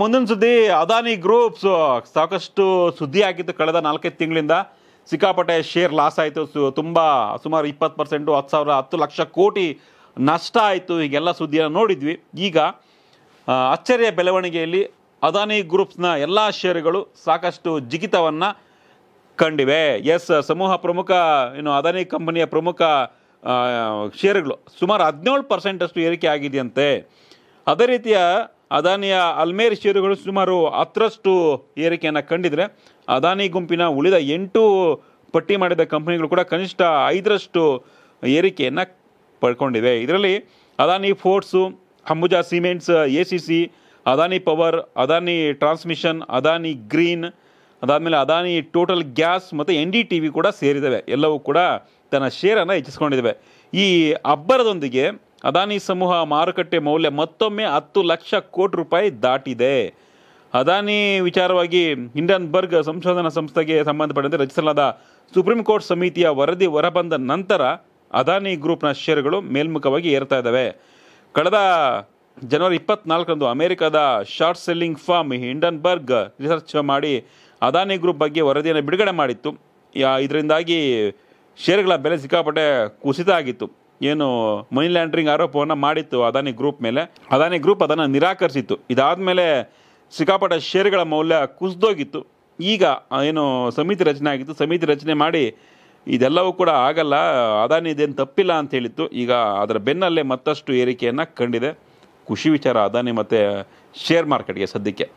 ಮುಂದಿನ ಸುದ್ದಿ ಅದಾನಿ ಗ್ರೂಪ್ಸ್ ಸಾಕಷ್ಟು ಸುದ್ದಿ ಆಗಿತ್ತು ಕಳೆದ ನಾಲ್ಕೈದು ತಿಂಗಳಿಂದ ಸಿಕ್ಕಾಪಟ್ಟೆ ಶೇರ್ ಲಾಸ್ ಆಯಿತು ಸು ತುಂಬ ಸುಮಾರು ಇಪ್ಪತ್ತು ಪರ್ಸೆಂಟು ಹತ್ತು ಸಾವಿರ ಹತ್ತು ಲಕ್ಷ ಕೋಟಿ ನಷ್ಟ ಆಯಿತು ಹೀಗೆಲ್ಲ ಸುದ್ದಿಯನ್ನು ನೋಡಿದ್ವಿ ಈಗ ಅಚ್ಚರಿಯ ಬೆಳವಣಿಗೆಯಲ್ಲಿ ಅದಾನಿ ಗ್ರೂಪ್ಸ್ನ ಎಲ್ಲ ಶೇರುಗಳು ಸಾಕಷ್ಟು ಜಿಗಿತವನ್ನು ಕಂಡಿವೆ ಎಸ್ ಸಮೂಹ ಪ್ರಮುಖ ಏನು ಅದಾನಿ ಕಂಪನಿಯ ಪ್ರಮುಖ ಶೇರುಗಳು ಸುಮಾರು ಹದಿನೇಳು ಪರ್ಸೆಂಟಷ್ಟು ಏರಿಕೆ ಆಗಿದೆಯಂತೆ ಅದೇ ರೀತಿಯ ಅದಾನಿಯ ಅಲ್ಮೇರ್ ಷೇರುಗಳು ಸುಮಾರು ಹತ್ತರಷ್ಟು ಏರಿಕೆಯನ್ನು ಕಂಡಿದ್ರೆ ಅದಾನಿ ಗುಂಪಿನ ಉಳಿದ ಎಂಟು ಪಟ್ಟಿ ಮಾಡಿದ ಕಂಪನಿಗಳು ಕೂಡ ಕನಿಷ್ಠ ಐದರಷ್ಟು ಏರಿಕೆಯನ್ನು ಪಡ್ಕೊಂಡಿವೆ ಇದರಲ್ಲಿ Adani ports Ambuja cements A C C Adani power Adani transmission Adani green ಅದಾದಮೇಲೆ ಅದಾನಿ ಟೋಟಲ್ ಗ್ಯಾಸ್ ಮತ್ತು ಎನ್ ಡಿ ಟಿ ವಿ ಕೂಡ ಸೇರಿದ್ದಾವೆ ಎಲ್ಲವೂ ಕೂಡ ತನ್ನ ಶೇರನ್ನು ಹೆಚ್ಚಿಸ್ಕೊಂಡಿದ್ದಾವೆ ಈ ಅಬ್ಬರದೊಂದಿಗೆ ಅದಾನಿ ಸಮೂಹ ಮಾರುಕಟ್ಟೆ ಮೌಲ್ಯ ಮತ್ತೊಮ್ಮೆ ಹತ್ತು ಲಕ್ಷ ಕೋಟಿ ರೂಪಾಯಿ ದಾಟಿದೆ ಅದಾನಿ ವಿಚಾರವಾಗಿ ಹಿಂಡನ್ಬರ್ಗ್ ಸಂಶೋಧನಾ ಸಂಸ್ಥೆಗೆ ಸಂಬಂಧಪಟ್ಟಂತೆ ರಚಿಸಲಾದ ಸುಪ್ರೀಂ ಕೋರ್ಟ್ ಸಮಿತಿಯ ವರದಿ ಹೊರಬಂದ ನಂತರ ಅದಾನಿ ಗ್ರೂಪ್ನ ಷೇರುಗಳು ಮೇಲ್ಮುಖವಾಗಿ ಏರ್ತಾ ಇದ್ದಾವೆ ಕಳೆದ ಜನವರಿ ಇಪ್ಪತ್ನಾಲ್ಕರಂದು ಅಮೆರಿಕದ short selling firm Hindenburg research ಮಾಡಿ ಅದಾನಿ ಗ್ರೂಪ್ ಬಗ್ಗೆ ವರದಿಯನ್ನು ಬಿಡುಗಡೆ ಮಾಡಿತ್ತು ಇದರಿಂದಾಗಿ ಷೇರುಗಳ ಬೆಲೆ ಸಿಕ್ಕಾಪಟ್ಟೆ ಕುಸಿತ ಆಗಿತ್ತು ಏನು ಮನಿ ಲ್ಯಾಂಡ್ರಿಂಗ್ ಆರೋಪವನ್ನು ಮಾಡಿತ್ತು ಅದಾನಿ ಗ್ರೂಪ್ ಮೇಲೆ ಅದಾನಿ ಗ್ರೂಪ್ ಅದನ್ನು ನಿರಾಕರಿಸಿತ್ತು ಇದಾದ ಮೇಲೆ ಸಿಕ್ಕಾಪಟ್ಟ ಷೇರುಗಳ ಮೌಲ್ಯ ಕುಸಿದೋಗಿತ್ತು ಈಗ ಏನು ಸಮಿತಿ ರಚನೆ ಆಗಿತ್ತು ಸಮಿತಿ ರಚನೆ ಮಾಡಿ ಇದೆಲ್ಲವೂ ಕೂಡ ಆಗಲ್ಲ ಅದಾನಿ ಇದೇನು ತಪ್ಪಿಲ್ಲ ಅಂತ ಹೇಳಿತ್ತು ಈಗ ಅದರ ಬೆನ್ನಲ್ಲೇ ಮತ್ತಷ್ಟು ಏರಿಕೆಯನ್ನು ಕಂಡಿದೆ ಖುಷಿ ವಿಚಾರ ಅದಾನಿ ಮತ್ತು ಶೇರ್ ಮಾರ್ಕೆಟ್ಗೆ ಸದ್ಯಕ್ಕೆ